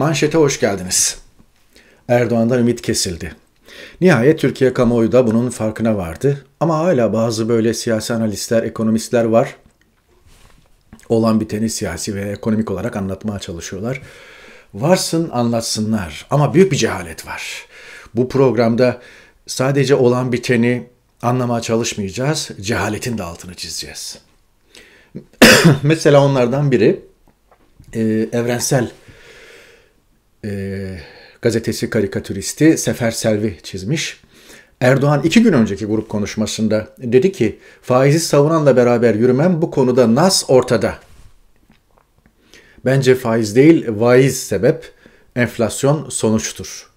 Manşete hoş geldiniz. Erdoğan'dan ümit kesildi. Nihayet Türkiye kamuoyu da bunun farkına vardı. Ama hala bazı böyle siyasi analistler, ekonomistler var. Olan biteni siyasi ve ekonomik olarak anlatmaya çalışıyorlar. Varsın anlatsınlar ama büyük bir cehalet var. Bu programda sadece olan biteni anlamaya çalışmayacağız, cehaletin de altını çizeceğiz. Mesela onlardan biri e, evrensel e, gazetesi karikatüristi Sefer Selvi çizmiş. Erdoğan iki gün önceki grup konuşmasında dedi ki faizi savunanla beraber yürümem bu konuda nas ortada. Bence faiz değil vaiz sebep, enflasyon sonuçtur.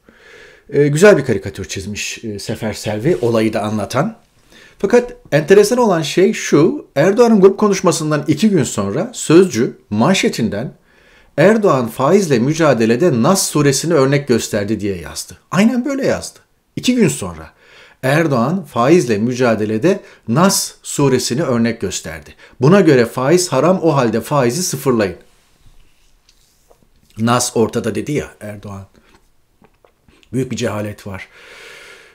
E, güzel bir karikatür çizmiş e, Sefer Selvi olayı da anlatan. Fakat enteresan olan şey şu, Erdoğan'ın grup konuşmasından iki gün sonra Sözcü manşetinden Erdoğan faizle mücadelede Nas suresini örnek gösterdi diye yazdı. Aynen böyle yazdı. İki gün sonra Erdoğan faizle mücadelede Nas suresini örnek gösterdi. Buna göre faiz haram o halde faizi sıfırlayın. Nas ortada dedi ya Erdoğan. Büyük bir cehalet var.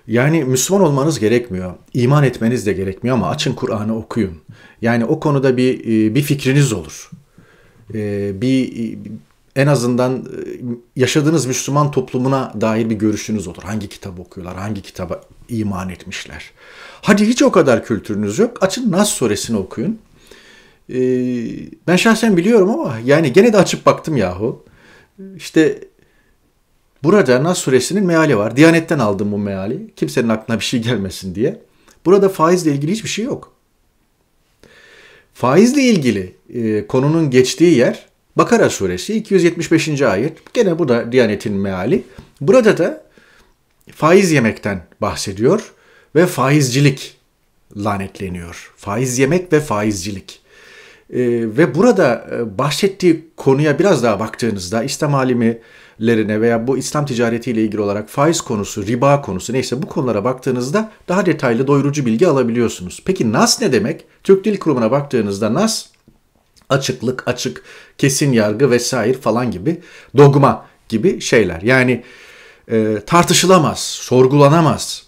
Yani Müslüman olmanız gerekmiyor. iman etmeniz de gerekmiyor ama açın Kur'an'ı okuyun. Yani o konuda bir e, bir fikriniz olur. Ee, bir e, en azından e, yaşadığınız Müslüman toplumuna dair bir görüşünüz olur. Hangi kitap okuyorlar, hangi kitaba iman etmişler. Hadi hiç o kadar kültürünüz yok. Açın Nas suresini okuyun. Ee, ben şahsen biliyorum ama yani gene de açıp baktım yahu. İşte burada Nas suresinin meali var. Diyanetten aldım bu meali. Kimsenin aklına bir şey gelmesin diye. Burada faizle ilgili hiçbir şey yok. Faizle ilgili e, konunun geçtiği yer Bakara suresi 275. ayet. Gene bu da Diyanet'in meali. Burada da faiz yemekten bahsediyor ve faizcilik lanetleniyor. Faiz yemek ve faizcilik. E, ve burada e, bahsettiği konuya biraz daha baktığınızda İslam alimlerine veya bu İslam ticaretiyle ilgili olarak faiz konusu, riba konusu neyse bu konulara baktığınızda daha detaylı doyurucu bilgi alabiliyorsunuz. Peki NAS ne demek? Türk Dil Kurumu'na baktığınızda NAS açıklık, açık, kesin yargı vesaire falan gibi dogma gibi şeyler. Yani e, tartışılamaz, sorgulanamaz,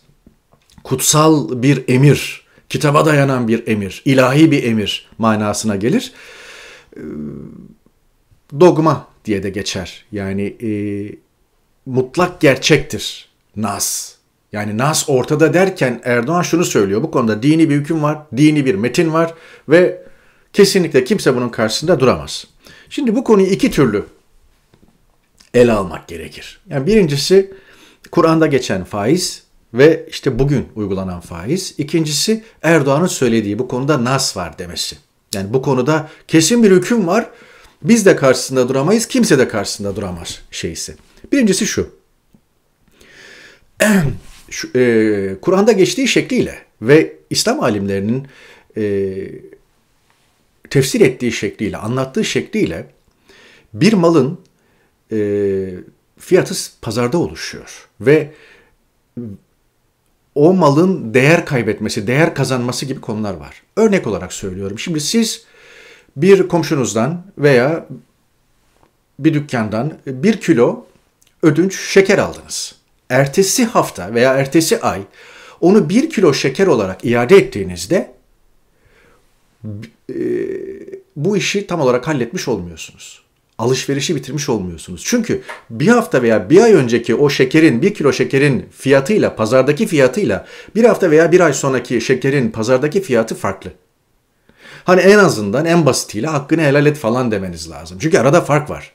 kutsal bir emir kitaba dayanan bir emir, ilahi bir emir manasına gelir. Ee, dogma diye de geçer. Yani e, mutlak gerçektir nas. Yani nas ortada derken Erdoğan şunu söylüyor. Bu konuda dini bir hüküm var, dini bir metin var ve kesinlikle kimse bunun karşısında duramaz. Şimdi bu konuyu iki türlü ele almak gerekir. Yani birincisi Kur'an'da geçen faiz, ve işte bugün uygulanan faiz. İkincisi Erdoğan'ın söylediği bu konuda nas var demesi. Yani bu konuda kesin bir hüküm var. Biz de karşısında duramayız, kimse de karşısında duramaz şeysi. Birincisi şu. şu e, Kur'an'da geçtiği şekliyle ve İslam alimlerinin e, tefsir ettiği şekliyle, anlattığı şekliyle bir malın e, fiyatı pazarda oluşuyor ve o malın değer kaybetmesi, değer kazanması gibi konular var. Örnek olarak söylüyorum. Şimdi siz bir komşunuzdan veya bir dükkandan bir kilo ödünç şeker aldınız. Ertesi hafta veya ertesi ay onu bir kilo şeker olarak iade ettiğinizde e, bu işi tam olarak halletmiş olmuyorsunuz alışverişi bitirmiş olmuyorsunuz. Çünkü bir hafta veya bir ay önceki o şekerin, bir kilo şekerin fiyatıyla, pazardaki fiyatıyla bir hafta veya bir ay sonraki şekerin pazardaki fiyatı farklı. Hani en azından en basitiyle hakkını helal et falan demeniz lazım. Çünkü arada fark var.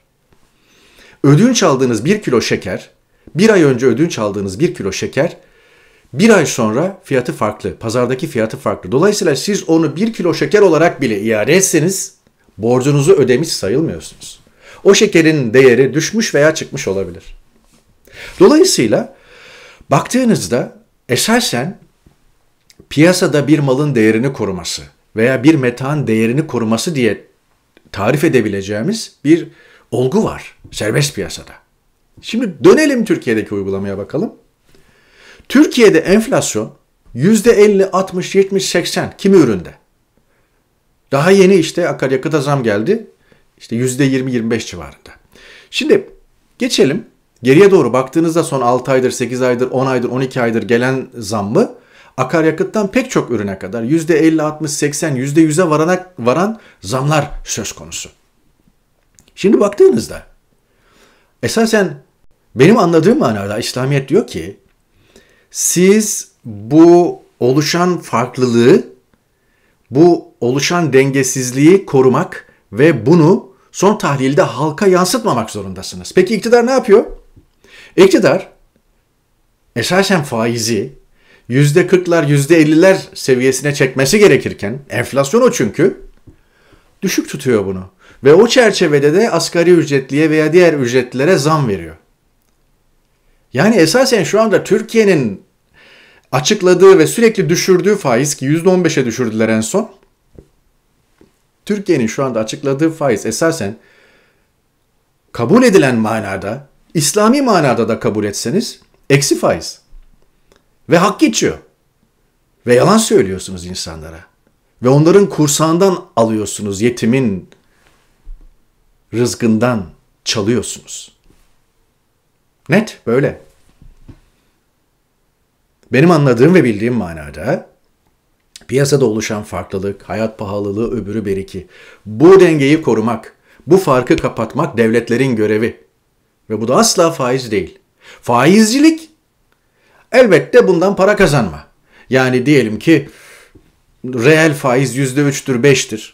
Ödünç aldığınız bir kilo şeker, bir ay önce ödünç aldığınız bir kilo şeker bir ay sonra fiyatı farklı. Pazardaki fiyatı farklı. Dolayısıyla siz onu bir kilo şeker olarak bile iade etseniz borcunuzu ödemiş sayılmıyorsunuz o şekerin değeri düşmüş veya çıkmış olabilir. Dolayısıyla baktığınızda esasen piyasada bir malın değerini koruması veya bir metan değerini koruması diye tarif edebileceğimiz bir olgu var serbest piyasada. Şimdi dönelim Türkiye'deki uygulamaya bakalım. Türkiye'de enflasyon yüzde %50, 60, 70, 80 kimi üründe? Daha yeni işte akaryakıta zam geldi. İşte %20-25 civarında. Şimdi geçelim geriye doğru baktığınızda son 6 aydır, 8 aydır, 10 aydır, 12 aydır gelen zammı akaryakıttan pek çok ürüne kadar %50, 60, 80, %100'e varana, varan zamlar söz konusu. Şimdi baktığınızda esasen benim anladığım manada İslamiyet diyor ki siz bu oluşan farklılığı, bu oluşan dengesizliği korumak ve bunu son tahlilde halka yansıtmamak zorundasınız. Peki iktidar ne yapıyor? İktidar esasen faizi %40'lar %50'ler seviyesine çekmesi gerekirken enflasyon o çünkü düşük tutuyor bunu. Ve o çerçevede de asgari ücretliye veya diğer ücretlilere zam veriyor. Yani esasen şu anda Türkiye'nin açıkladığı ve sürekli düşürdüğü faiz ki %15'e düşürdüler en son. Türkiye'nin şu anda açıkladığı faiz esasen kabul edilen manada, İslami manada da kabul etseniz eksi faiz. Ve hak geçiyor. Ve yalan söylüyorsunuz insanlara. Ve onların kursağından alıyorsunuz, yetimin rızkından çalıyorsunuz. Net böyle. Benim anladığım ve bildiğim manada Piyasada oluşan farklılık, hayat pahalılığı öbürü bir iki. Bu dengeyi korumak, bu farkı kapatmak devletlerin görevi. Ve bu da asla faiz değil. Faizcilik elbette bundan para kazanma. Yani diyelim ki reel faiz yüzde üçtür 5'tir.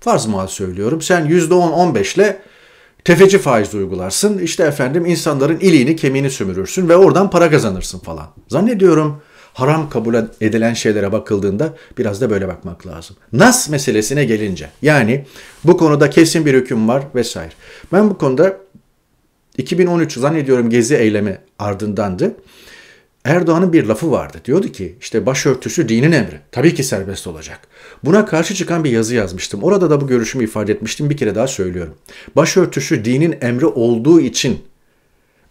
Farz mal söylüyorum. Sen yüzde on on beşle tefeci faiz uygularsın. İşte efendim insanların iliğini, kemiğini sömürürsün ve oradan para kazanırsın falan. Zannediyorum haram kabul edilen şeylere bakıldığında biraz da böyle bakmak lazım. Nas meselesine gelince yani bu konuda kesin bir hüküm var vesaire. Ben bu konuda 2013 zannediyorum gezi eylemi ardındandı. Erdoğan'ın bir lafı vardı. Diyordu ki işte başörtüsü dinin emri. Tabii ki serbest olacak. Buna karşı çıkan bir yazı yazmıştım. Orada da bu görüşümü ifade etmiştim. Bir kere daha söylüyorum. Başörtüsü dinin emri olduğu için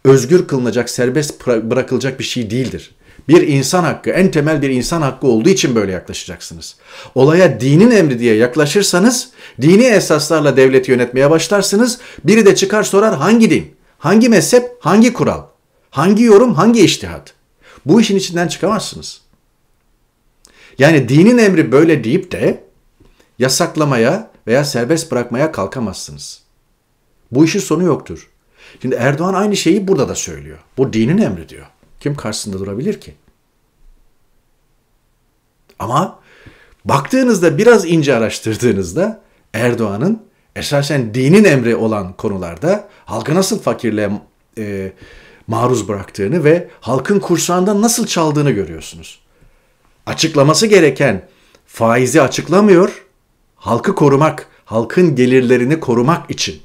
özgür kılınacak, serbest bırakılacak bir şey değildir bir insan hakkı, en temel bir insan hakkı olduğu için böyle yaklaşacaksınız. Olaya dinin emri diye yaklaşırsanız, dini esaslarla devleti yönetmeye başlarsınız. Biri de çıkar sorar hangi din, hangi mezhep, hangi kural, hangi yorum, hangi iştihat. Bu işin içinden çıkamazsınız. Yani dinin emri böyle deyip de yasaklamaya veya serbest bırakmaya kalkamazsınız. Bu işin sonu yoktur. Şimdi Erdoğan aynı şeyi burada da söylüyor. Bu dinin emri diyor. Kim karşısında durabilir ki? Ama baktığınızda biraz ince araştırdığınızda Erdoğan'ın esasen dinin emri olan konularda halkı nasıl fakirliğe e, maruz bıraktığını ve halkın kursağından nasıl çaldığını görüyorsunuz. Açıklaması gereken faizi açıklamıyor, halkı korumak, halkın gelirlerini korumak için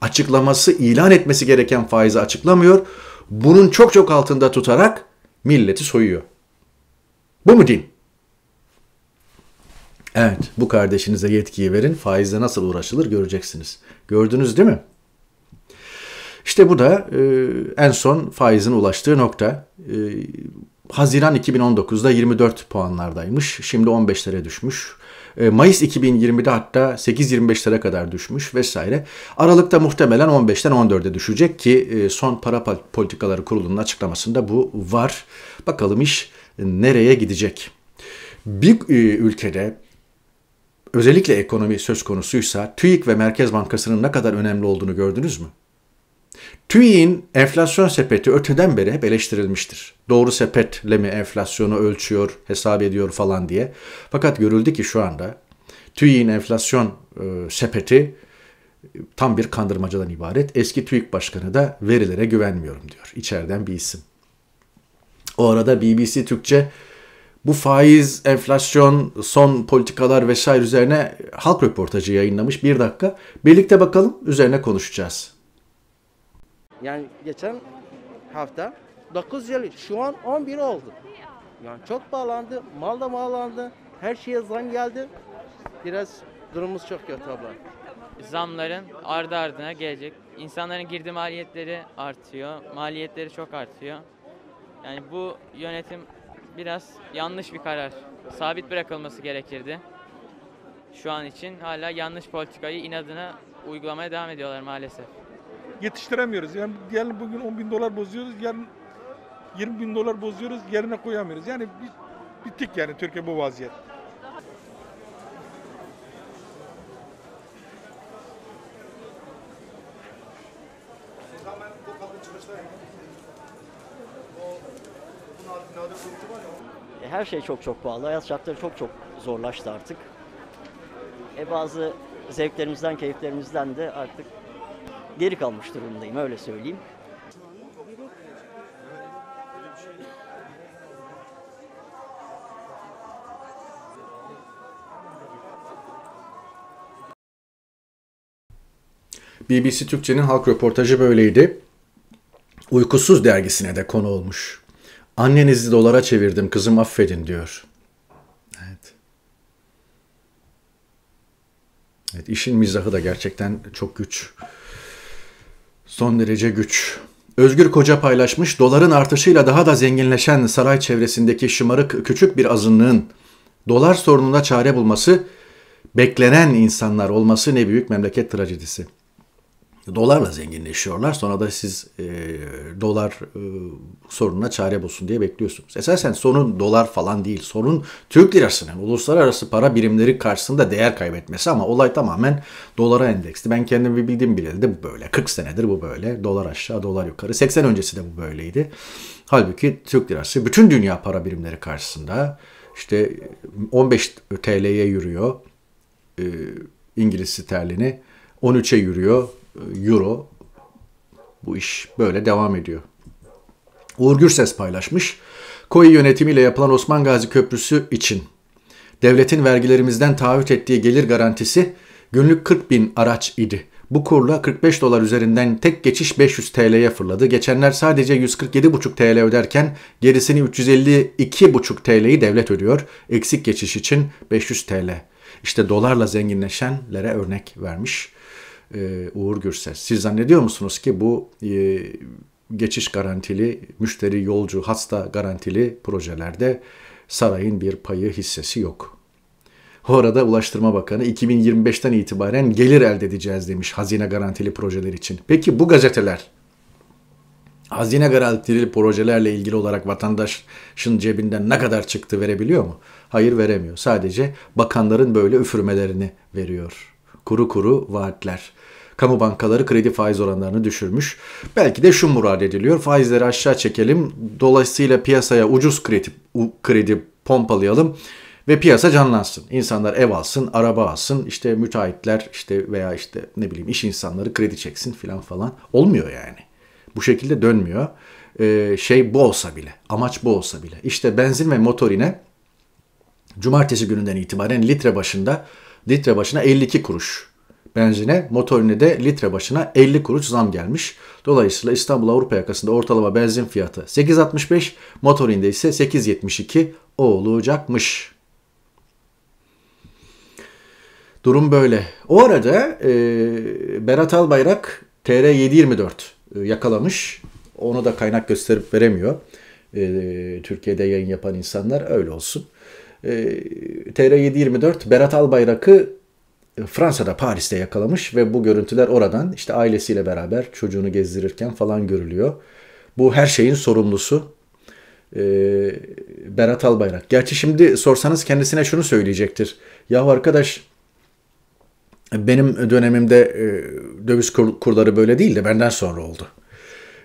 açıklaması, ilan etmesi gereken faizi açıklamıyor. Bunun çok çok altında tutarak milleti soyuyor. Bu mu din? Evet, bu kardeşinize yetkiyi verin, faizle nasıl uğraşılır göreceksiniz. Gördünüz değil mi? İşte bu da e, en son faizin ulaştığı nokta. E, Haziran 2019'da 24 puanlardaymış. Şimdi 15'lere düşmüş. E, Mayıs 2020'de hatta 8-25'lere kadar düşmüş vesaire. Aralıkta muhtemelen 15'ten 14'e düşecek ki e, son para politikaları kurulunun açıklamasında bu var. Bakalım iş nereye gidecek? Bir e, ülkede özellikle ekonomi söz konusuysa TÜİK ve Merkez Bankası'nın ne kadar önemli olduğunu gördünüz mü? TÜİK'in enflasyon sepeti öteden beri hep eleştirilmiştir. Doğru sepetle mi enflasyonu ölçüyor, hesap ediyor falan diye. Fakat görüldü ki şu anda TÜİK'in enflasyon e, sepeti e, tam bir kandırmacadan ibaret. Eski TÜİK Başkanı da verilere güvenmiyorum diyor. İçeriden bir isim. O arada BBC Türkçe bu faiz, enflasyon, son politikalar vesaire üzerine halk röportajı yayınlamış. Bir dakika. Birlikte bakalım üzerine konuşacağız. Yani geçen hafta 9 yıl şu an 11 oldu. Yani çok bağlandı. Mal da bağlandı. Her şeye zam geldi. Biraz durumumuz çok kötü abla. Zamların ardı ardına gelecek. İnsanların girdi maliyetleri artıyor. Maliyetleri çok artıyor. Yani bu yönetim biraz yanlış bir karar. Sabit bırakılması gerekirdi. Şu an için hala yanlış politikayı inadına uygulamaya devam ediyorlar maalesef. Yetiştiremiyoruz. Yani diyelim bugün 10 bin dolar bozuyoruz, yarın 20 bin dolar bozuyoruz, yerine koyamıyoruz. Yani bir, bittik yani Türkiye bu vaziyet. her şey çok çok pahalı. Hayat şartları çok çok zorlaştı artık. E bazı zevklerimizden, keyiflerimizden de artık geri kalmış durumdayım öyle söyleyeyim. BBC Türkçe'nin halk röportajı böyleydi. Uykusuz dergisine de konu olmuş. Annenizi dolara çevirdim kızım affedin diyor. Evet. Evet işin mizahı da gerçekten çok güç. Son derece güç. Özgür Koca paylaşmış doların artışıyla daha da zenginleşen saray çevresindeki şımarık küçük bir azınlığın dolar sorununa çare bulması beklenen insanlar olması ne büyük memleket trajedisi.'' dolarla zenginleşiyorlar. Sonra da siz e, dolar e, sorununa çare bulsun diye bekliyorsunuz. Esasen sorun dolar falan değil. Sorun Türk lirasının uluslararası para birimleri karşısında değer kaybetmesi ama olay tamamen dolara endeksli. Ben kendimi bildiğim bileli de bu böyle. 40 senedir bu böyle. Dolar aşağı, dolar yukarı. 80 öncesi de bu böyleydi. Halbuki Türk lirası bütün dünya para birimleri karşısında işte 15 TL'ye yürüyor. E, İngiliz sterlini 13'e yürüyor euro. Bu iş böyle devam ediyor. Uğur Gürses paylaşmış. Koyu yönetimiyle yapılan Osman Gazi Köprüsü için devletin vergilerimizden taahhüt ettiği gelir garantisi günlük 40 bin araç idi. Bu kurla 45 dolar üzerinden tek geçiş 500 TL'ye fırladı. Geçenler sadece 147,5 TL öderken gerisini 352,5 TL'yi devlet ödüyor. Eksik geçiş için 500 TL. İşte dolarla zenginleşenlere örnek vermiş e, Uğur Gürses. Siz zannediyor musunuz ki bu e, geçiş garantili, müşteri yolcu hasta garantili projelerde sarayın bir payı hissesi yok. Orada Ulaştırma Bakanı 2025'ten itibaren gelir elde edeceğiz demiş hazine garantili projeler için. Peki bu gazeteler hazine garantili projelerle ilgili olarak vatandaşın cebinden ne kadar çıktı verebiliyor mu? Hayır veremiyor. Sadece bakanların böyle üfürmelerini veriyor. Kuru kuru vaatler. Kamu bankaları kredi faiz oranlarını düşürmüş. Belki de şu murad ediliyor. Faizleri aşağı çekelim. Dolayısıyla piyasaya ucuz kredi, kredi pompalayalım ve piyasa canlansın. İnsanlar ev alsın, araba alsın, işte müteahhitler işte veya işte ne bileyim iş insanları kredi çeksin filan falan. Olmuyor yani. Bu şekilde dönmüyor. Ee, şey bu olsa bile, amaç bu olsa bile. İşte benzin ve motorine cumartesi gününden itibaren litre başında litre başına 52 kuruş. Benzine, motorine de litre başına 50 kuruş zam gelmiş. Dolayısıyla İstanbul Avrupa yakasında ortalama benzin fiyatı 8.65, motorinde ise 8.72 olacakmış. Durum böyle. O arada e, Berat Albayrak TR724 e, yakalamış. Onu da kaynak gösterip veremiyor. E, Türkiye'de yayın yapan insanlar öyle olsun. Ee, TR724 Berat Albayrak'ı e, Fransa'da Paris'te yakalamış ve bu görüntüler oradan işte ailesiyle beraber çocuğunu gezdirirken falan görülüyor. Bu her şeyin sorumlusu ee, Berat Albayrak. Gerçi şimdi sorsanız kendisine şunu söyleyecektir. Yahu arkadaş benim dönemimde e, döviz kurları böyle değildi. benden sonra oldu.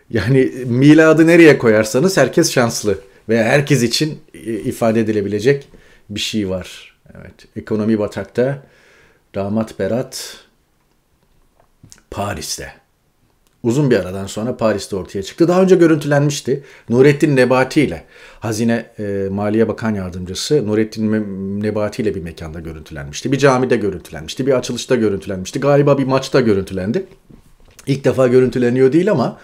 Yani miladı nereye koyarsanız herkes şanslı veya herkes için e, ifade edilebilecek bir şey var. Evet. Ekonomi batakta. Damat Berat Paris'te. Uzun bir aradan sonra Paris'te ortaya çıktı. Daha önce görüntülenmişti. Nurettin Nebati ile Hazine e, Maliye Bakan Yardımcısı Nurettin Nebati ile bir mekanda görüntülenmişti. Bir camide görüntülenmişti. Bir açılışta görüntülenmişti. Galiba bir maçta görüntülendi. İlk defa görüntüleniyor değil ama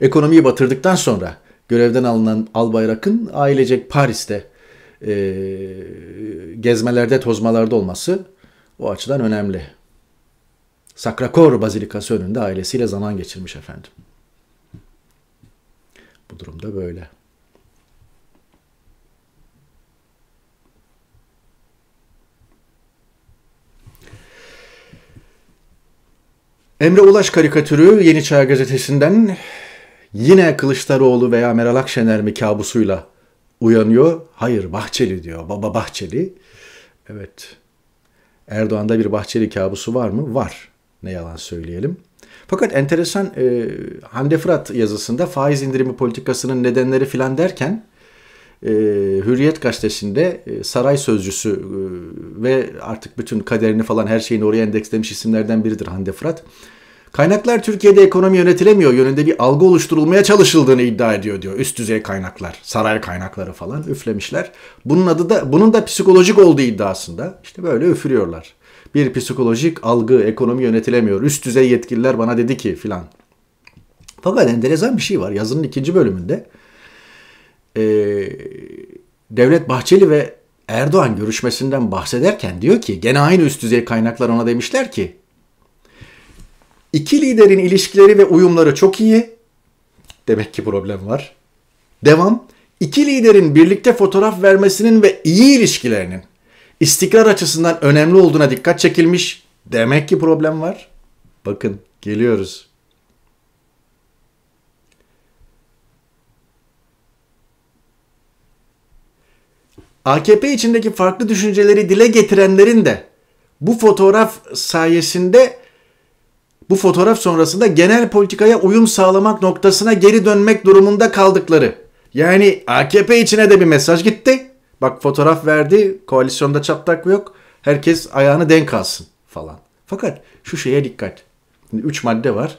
ekonomiyi batırdıktan sonra görevden alınan Albayrak'ın ailecek Paris'te e, gezmelerde, tozmalarda olması o açıdan önemli. Sakrakor Bazilikası önünde ailesiyle zaman geçirmiş efendim. Bu durumda böyle. Emre Ulaş karikatürü Yeni Çağ Gazetesi'nden yine Kılıçdaroğlu veya Meral Akşener mi kabusuyla uyanıyor. Hayır Bahçeli diyor. Baba Bahçeli. Evet. Erdoğan'da bir Bahçeli kabusu var mı? Var. Ne yalan söyleyelim. Fakat enteresan e, Hande Fırat yazısında faiz indirimi politikasının nedenleri filan derken e, Hürriyet gazetesinde e, saray sözcüsü e, ve artık bütün kaderini falan her şeyini oraya endekslemiş isimlerden biridir Hande Fırat. Kaynaklar Türkiye'de ekonomi yönetilemiyor yönünde bir algı oluşturulmaya çalışıldığını iddia ediyor diyor. Üst düzey kaynaklar, saray kaynakları falan üflemişler. Bunun adı da bunun da psikolojik olduğu iddiasında. İşte böyle üfürüyorlar. Bir psikolojik algı, ekonomi yönetilemiyor. Üst düzey yetkililer bana dedi ki filan. Fakat enteresan bir şey var. Yazının ikinci bölümünde e, Devlet Bahçeli ve Erdoğan görüşmesinden bahsederken diyor ki gene aynı üst düzey kaynaklar ona demişler ki İki liderin ilişkileri ve uyumları çok iyi. Demek ki problem var. Devam. İki liderin birlikte fotoğraf vermesinin ve iyi ilişkilerinin istikrar açısından önemli olduğuna dikkat çekilmiş. Demek ki problem var. Bakın geliyoruz. AKP içindeki farklı düşünceleri dile getirenlerin de bu fotoğraf sayesinde bu fotoğraf sonrasında genel politikaya uyum sağlamak noktasına geri dönmek durumunda kaldıkları. Yani AKP içine de bir mesaj gitti. Bak fotoğraf verdi, koalisyonda çatlak yok. Herkes ayağını denk alsın falan. Fakat şu şeye dikkat. Şimdi üç madde var.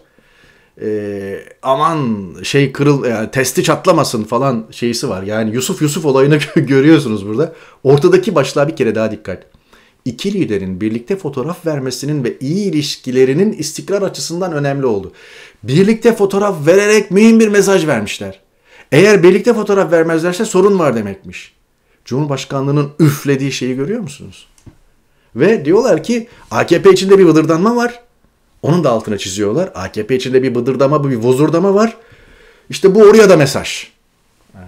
Ee, aman şey kırıl yani testi çatlamasın falan şeysi var. Yani Yusuf Yusuf olayını görüyorsunuz burada. Ortadaki başlığa bir kere daha dikkat iki liderin birlikte fotoğraf vermesinin ve iyi ilişkilerinin istikrar açısından önemli oldu. Birlikte fotoğraf vererek mühim bir mesaj vermişler. Eğer birlikte fotoğraf vermezlerse sorun var demekmiş. Cumhurbaşkanlığının üflediği şeyi görüyor musunuz? Ve diyorlar ki AKP içinde bir bıdırdanma var. Onun da altına çiziyorlar. AKP içinde bir bıdırdama, bir vozurdama var. İşte bu oraya da mesaj. Evet.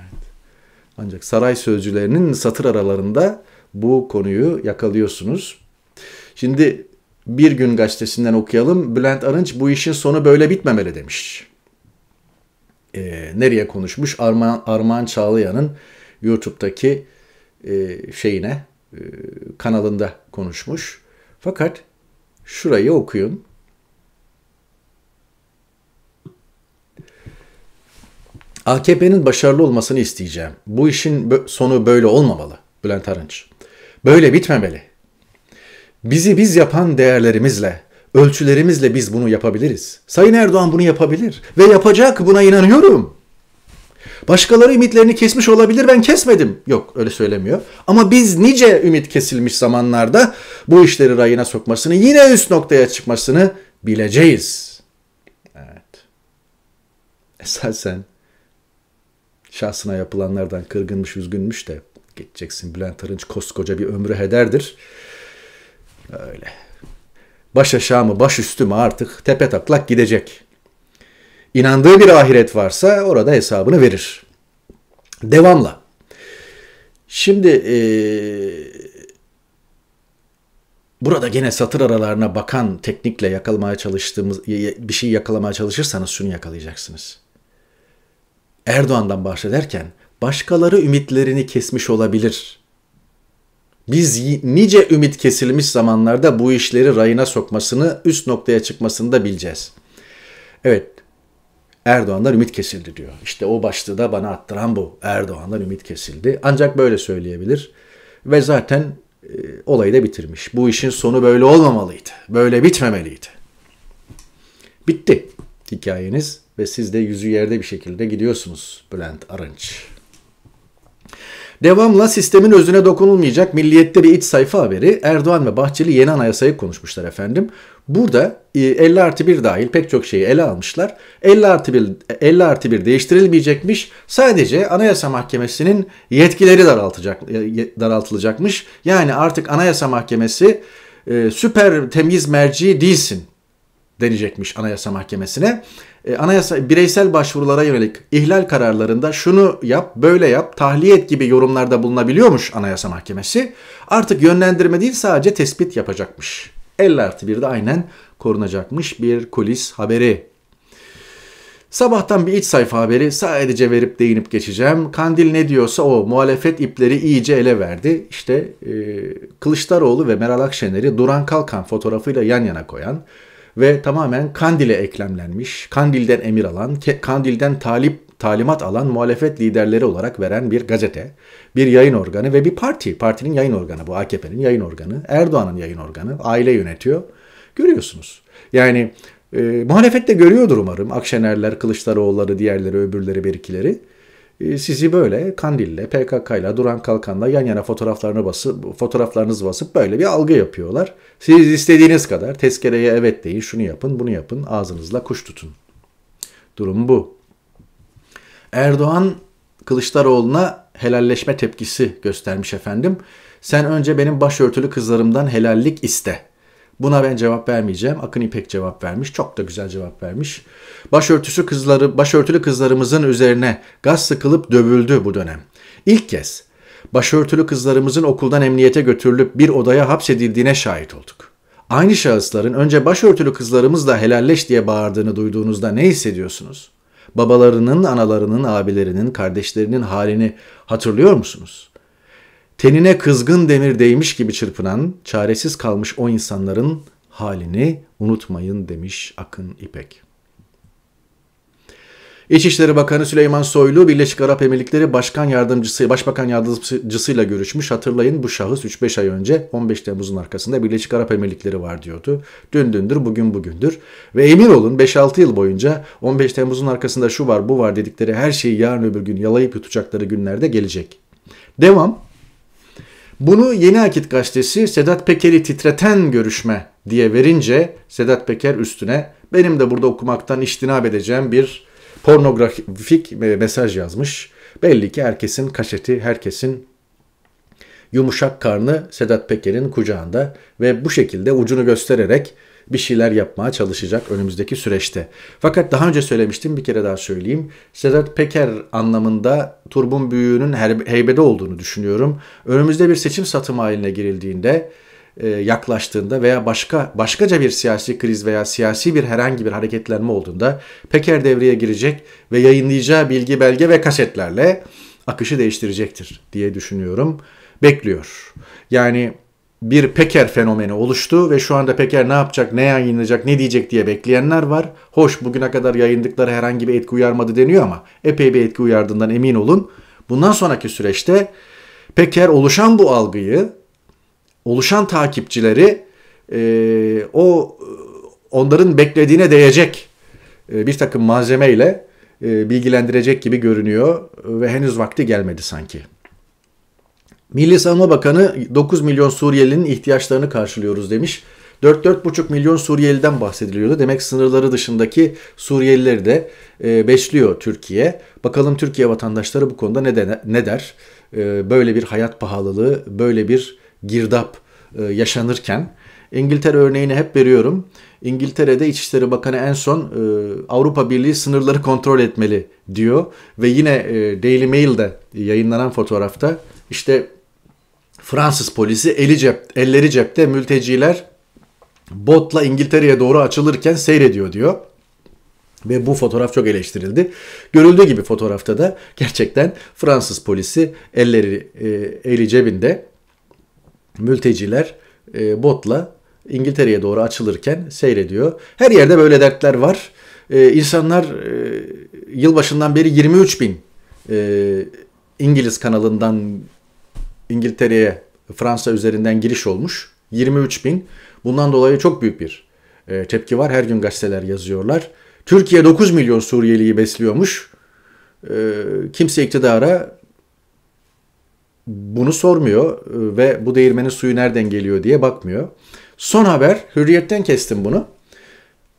Ancak saray sözcülerinin satır aralarında bu konuyu yakalıyorsunuz. Şimdi bir gün gazetesinden okuyalım. Bülent Arınç bu işin sonu böyle bitmemeli demiş. E, nereye konuşmuş? Arman, Arman Çağlayan'ın YouTube'daki e, şeyine e, kanalında konuşmuş. Fakat şurayı okuyun. AKP'nin başarılı olmasını isteyeceğim. Bu işin sonu böyle olmamalı. Bülent Arınç. Böyle bitmemeli. Bizi biz yapan değerlerimizle, ölçülerimizle biz bunu yapabiliriz. Sayın Erdoğan bunu yapabilir ve yapacak buna inanıyorum. Başkaları ümitlerini kesmiş olabilir ben kesmedim. Yok öyle söylemiyor. Ama biz nice ümit kesilmiş zamanlarda bu işleri rayına sokmasını yine üst noktaya çıkmasını bileceğiz. Evet. Esasen şahsına yapılanlardan kırgınmış üzgünmüş de geçeceksin. Bülent Arınç koskoca bir ömrü hederdir. Öyle. Baş aşağı mı baş üstü mü artık tepe taklak gidecek. İnandığı bir ahiret varsa orada hesabını verir. Devamla. Şimdi ee, Burada gene satır aralarına bakan teknikle yakalamaya çalıştığımız bir şey yakalamaya çalışırsanız şunu yakalayacaksınız. Erdoğan'dan bahsederken başkaları ümitlerini kesmiş olabilir. Biz nice ümit kesilmiş zamanlarda bu işleri rayına sokmasını, üst noktaya çıkmasını da bileceğiz. Evet, Erdoğan'dan ümit kesildi diyor. İşte o başlığı da bana attıran bu. Erdoğan'dan ümit kesildi. Ancak böyle söyleyebilir. Ve zaten e, olayı da bitirmiş. Bu işin sonu böyle olmamalıydı. Böyle bitmemeliydi. Bitti hikayeniz ve siz de yüzü yerde bir şekilde gidiyorsunuz Bülent Arınç. Devamla sistemin özüne dokunulmayacak milliyette bir iç sayfa haberi Erdoğan ve Bahçeli yeni anayasayı konuşmuşlar efendim. Burada 50 e, artı 1 dahil pek çok şeyi ele almışlar. 50 artı 1, 50 artı 1 değiştirilmeyecekmiş. Sadece Anayasa Mahkemesi'nin yetkileri daraltacak, e, daraltılacakmış. Yani artık Anayasa Mahkemesi e, süper temyiz merci değilsin denecekmiş Anayasa Mahkemesi'ne. E, anayasa bireysel başvurulara yönelik ihlal kararlarında şunu yap, böyle yap, tahliye et gibi yorumlarda bulunabiliyormuş Anayasa Mahkemesi. Artık yönlendirme değil sadece tespit yapacakmış. 50 artı 1 de aynen korunacakmış bir kulis haberi. Sabahtan bir iç sayfa haberi sadece verip değinip geçeceğim. Kandil ne diyorsa o muhalefet ipleri iyice ele verdi. İşte e, Kılıçdaroğlu ve Meral Akşener'i Duran Kalkan fotoğrafıyla yan yana koyan ve tamamen Kandil'e eklemlenmiş, Kandil'den emir alan, Kandil'den talip talimat alan muhalefet liderleri olarak veren bir gazete, bir yayın organı ve bir parti. Partinin yayın organı bu AKP'nin yayın organı, Erdoğan'ın yayın organı, aile yönetiyor. Görüyorsunuz. Yani e, muhalefet de görüyordur umarım Akşenerler, Kılıçdaroğulları, diğerleri, öbürleri, birikileri. Ee, sizi böyle Kandil'le, PKK'yla, Duran Kalkan'la yan yana fotoğraflarını basıp, fotoğraflarınızı basıp böyle bir algı yapıyorlar. Siz istediğiniz kadar tezkereye evet deyin, şunu yapın, bunu yapın, ağzınızla kuş tutun. Durum bu. Erdoğan Kılıçdaroğlu'na helalleşme tepkisi göstermiş efendim. Sen önce benim başörtülü kızlarımdan helallik iste Buna ben cevap vermeyeceğim. Akın İpek cevap vermiş. Çok da güzel cevap vermiş. Başörtüsü kızları, başörtülü kızlarımızın üzerine gaz sıkılıp dövüldü bu dönem. İlk kez başörtülü kızlarımızın okuldan emniyete götürülüp bir odaya hapsedildiğine şahit olduk. Aynı şahısların önce başörtülü kızlarımızla helalleş diye bağırdığını duyduğunuzda ne hissediyorsunuz? Babalarının, analarının, abilerinin, kardeşlerinin halini hatırlıyor musunuz? Tenine kızgın demir değmiş gibi çırpınan, çaresiz kalmış o insanların halini unutmayın demiş Akın İpek. İçişleri Bakanı Süleyman Soylu Birleşik Arap Emirlikleri Başkan Yardımcısı Başbakan Yardımcısıyla görüşmüş. Hatırlayın bu şahıs 3-5 ay önce 15 Temmuz'un arkasında Birleşik Arap Emirlikleri var diyordu. Dün dündür, bugün bugündür. Ve emin olun 5-6 yıl boyunca 15 Temmuz'un arkasında şu var, bu var dedikleri her şeyi yarın öbür gün yalayıp yutacakları günlerde gelecek. Devam. Bunu Yeni Akit gazetesi Sedat Peker'i titreten görüşme diye verince Sedat Peker üstüne benim de burada okumaktan iştinap edeceğim bir pornografik mesaj yazmış. Belli ki herkesin kaşeti, herkesin yumuşak karnı Sedat Peker'in kucağında ve bu şekilde ucunu göstererek bir şeyler yapmaya çalışacak önümüzdeki süreçte. Fakat daha önce söylemiştim bir kere daha söyleyeyim. Sedat Peker anlamında turbun büyüğünün heybede olduğunu düşünüyorum. Önümüzde bir seçim satımı haline girildiğinde e, yaklaştığında veya başka başkaca bir siyasi kriz veya siyasi bir herhangi bir hareketlenme olduğunda Peker devreye girecek ve yayınlayacağı bilgi, belge ve kasetlerle akışı değiştirecektir diye düşünüyorum. Bekliyor. Yani bir Peker fenomeni oluştu ve şu anda Peker ne yapacak, ne yayınlayacak, ne diyecek diye bekleyenler var. Hoş bugüne kadar yayınladıkları herhangi bir etki uyarmadı deniyor ama epey bir etki uyardığından emin olun. Bundan sonraki süreçte Peker oluşan bu algıyı, oluşan takipçileri e, o e, onların beklediğine değecek e, bir takım malzemeyle e, bilgilendirecek gibi görünüyor ve henüz vakti gelmedi sanki. Milli Savunma Bakanı 9 milyon Suriyelinin ihtiyaçlarını karşılıyoruz demiş. 4-4,5 milyon Suriyeliden bahsediliyordu. Demek sınırları dışındaki Suriyelileri de e, besliyor Türkiye. Bakalım Türkiye vatandaşları bu konuda ne, de, ne der? E, böyle bir hayat pahalılığı, böyle bir girdap e, yaşanırken. İngiltere örneğini hep veriyorum. İngiltere'de İçişleri Bakanı en son e, Avrupa Birliği sınırları kontrol etmeli diyor. Ve yine e, Daily Mail'de yayınlanan fotoğrafta işte Fransız polisi eli cep, elleri cepte mülteciler botla İngiltere'ye doğru açılırken seyrediyor diyor. Ve bu fotoğraf çok eleştirildi. Görüldüğü gibi fotoğrafta da gerçekten Fransız polisi elleri e, eli cebinde mülteciler e, botla İngiltere'ye doğru açılırken seyrediyor. Her yerde böyle dertler var. E, insanlar e, yılbaşından beri 23 bin e, İngiliz kanalından İngiltere'ye Fransa üzerinden giriş olmuş. 23 bin. Bundan dolayı çok büyük bir e, tepki var. Her gün gazeteler yazıyorlar. Türkiye 9 milyon Suriyeliyi besliyormuş. E, kimse iktidara bunu sormuyor e, ve bu değirmenin suyu nereden geliyor diye bakmıyor. Son haber, Hürriyet'ten kestim bunu.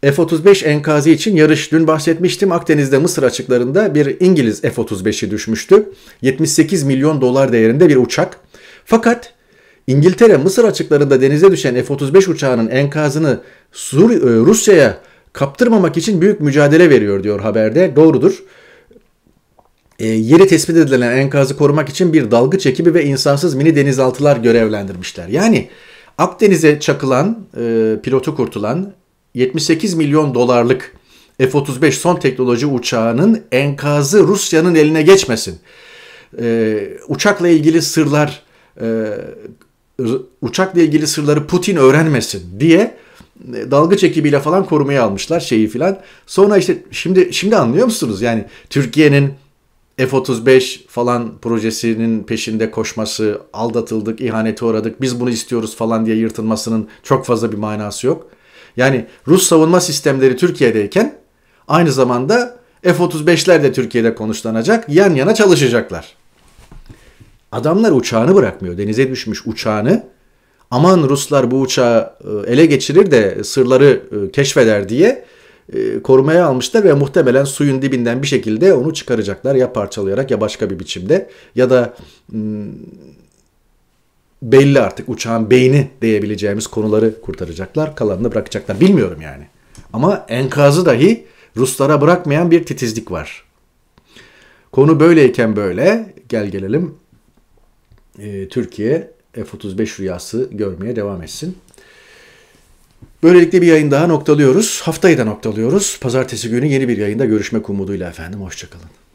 F-35 enkazı için yarış dün bahsetmiştim. Akdeniz'de Mısır açıklarında bir İngiliz F-35'i düşmüştü. 78 milyon dolar değerinde bir uçak. Fakat İngiltere Mısır açıklarında denize düşen F-35 uçağının enkazını e, Rusya'ya kaptırmamak için büyük mücadele veriyor diyor haberde. Doğrudur. E, yeri tespit edilen enkazı korumak için bir dalgıç ekibi ve insansız mini denizaltılar görevlendirmişler. Yani Akdeniz'e çakılan, e, pilotu kurtulan 78 milyon dolarlık F-35 son teknoloji uçağının enkazı Rusya'nın eline geçmesin. Ee, uçakla ilgili sırlar e, uçakla ilgili sırları Putin öğrenmesin diye e, dalga çekibiyle falan korumaya almışlar şeyi filan. Sonra işte şimdi şimdi anlıyor musunuz? Yani Türkiye'nin F-35 falan projesinin peşinde koşması, aldatıldık, ihanete uğradık, biz bunu istiyoruz falan diye yırtılmasının çok fazla bir manası yok. Yani Rus savunma sistemleri Türkiye'deyken aynı zamanda F-35'ler de Türkiye'de konuşlanacak, yan yana çalışacaklar. Adamlar uçağını bırakmıyor. Denize düşmüş uçağını. Aman Ruslar bu uçağı e, ele geçirir de sırları e, keşfeder diye e, korumaya almışlar ve muhtemelen suyun dibinden bir şekilde onu çıkaracaklar ya parçalayarak ya başka bir biçimde ya da belli artık uçağın beyni diyebileceğimiz konuları kurtaracaklar. Kalanını bırakacaklar. Bilmiyorum yani. Ama enkazı dahi Ruslara bırakmayan bir titizlik var. Konu böyleyken böyle gel gelelim ee, Türkiye F-35 rüyası görmeye devam etsin. Böylelikle bir yayın daha noktalıyoruz. Haftayı da noktalıyoruz. Pazartesi günü yeni bir yayında görüşmek umuduyla efendim. Hoşçakalın.